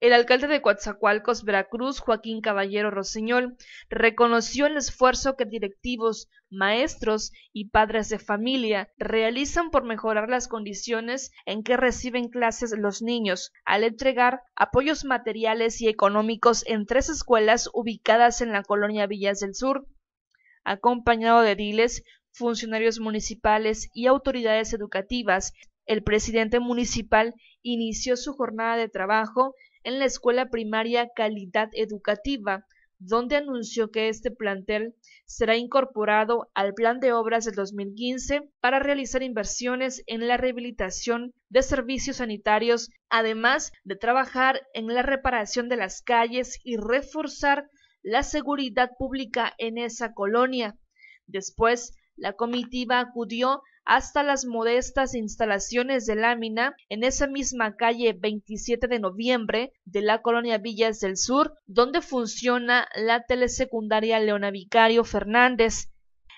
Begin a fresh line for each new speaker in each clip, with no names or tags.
El alcalde de Coatzacoalcos, Veracruz, Joaquín Caballero Roseñol, reconoció el esfuerzo que directivos, maestros y padres de familia realizan por mejorar las condiciones en que reciben clases los niños, al entregar apoyos materiales y económicos en tres escuelas ubicadas en la colonia Villas del Sur. Acompañado de diles, funcionarios municipales y autoridades educativas, el presidente municipal inició su jornada de trabajo en la escuela primaria Calidad Educativa, donde anunció que este plantel será incorporado al plan de obras del 2015 para realizar inversiones en la rehabilitación de servicios sanitarios, además de trabajar en la reparación de las calles y reforzar la seguridad pública en esa colonia. Después la comitiva acudió hasta las modestas instalaciones de Lámina, en esa misma calle 27 de noviembre de la colonia Villas del Sur, donde funciona la telesecundaria Leona Vicario Fernández.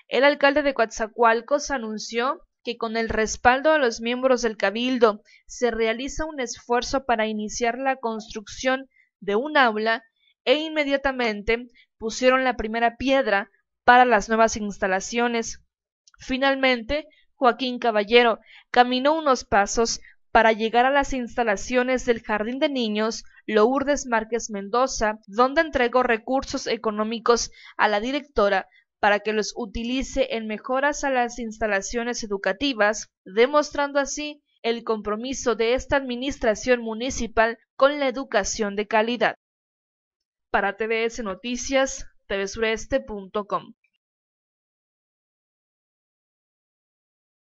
El alcalde de Coatzacoalcos anunció que con el respaldo de los miembros del cabildo se realiza un esfuerzo para iniciar la construcción de un aula e inmediatamente pusieron la primera piedra para las nuevas instalaciones. Finalmente, Joaquín Caballero caminó unos pasos para llegar a las instalaciones del Jardín de Niños Lourdes Márquez Mendoza, donde entregó recursos económicos a la directora para que los utilice en mejoras a las instalaciones educativas, demostrando así el compromiso de esta administración municipal con la educación de calidad. Para